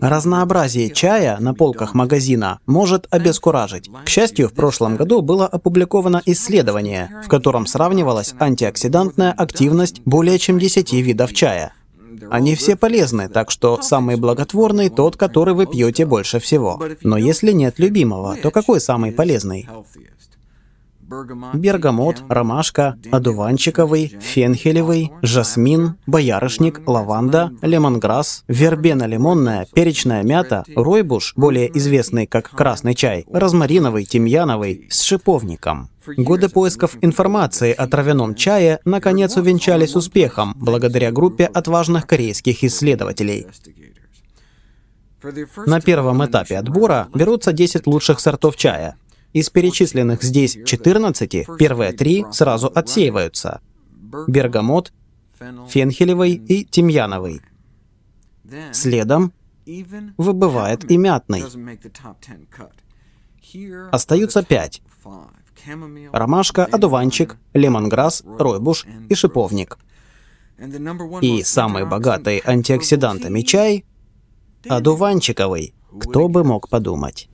Разнообразие чая на полках магазина может обескуражить. К счастью, в прошлом году было опубликовано исследование, в котором сравнивалась антиоксидантная активность более чем 10 видов чая. Они все полезны, так что самый благотворный тот, который вы пьете больше всего. Но если нет любимого, то какой самый полезный? бергамот, ромашка, одуванчиковый, фенхелевый, жасмин, боярышник, лаванда, лемонграсс, вербена лимонная, перечная мята, ройбуш, более известный как красный чай, розмариновый, тимьяновый, с шиповником. Годы поисков информации о травяном чае наконец увенчались успехом благодаря группе отважных корейских исследователей. На первом этапе отбора берутся 10 лучших сортов чая, из перечисленных здесь 14, первые три сразу отсеиваются. Бергамот, фенхелевый и тимьяновый. Следом выбывает и мятный. Остаются пять. Ромашка, одуванчик, лемонграсс, ройбуш и шиповник. И самый богатый антиоксидантами чай – одуванчиковый, кто бы мог подумать.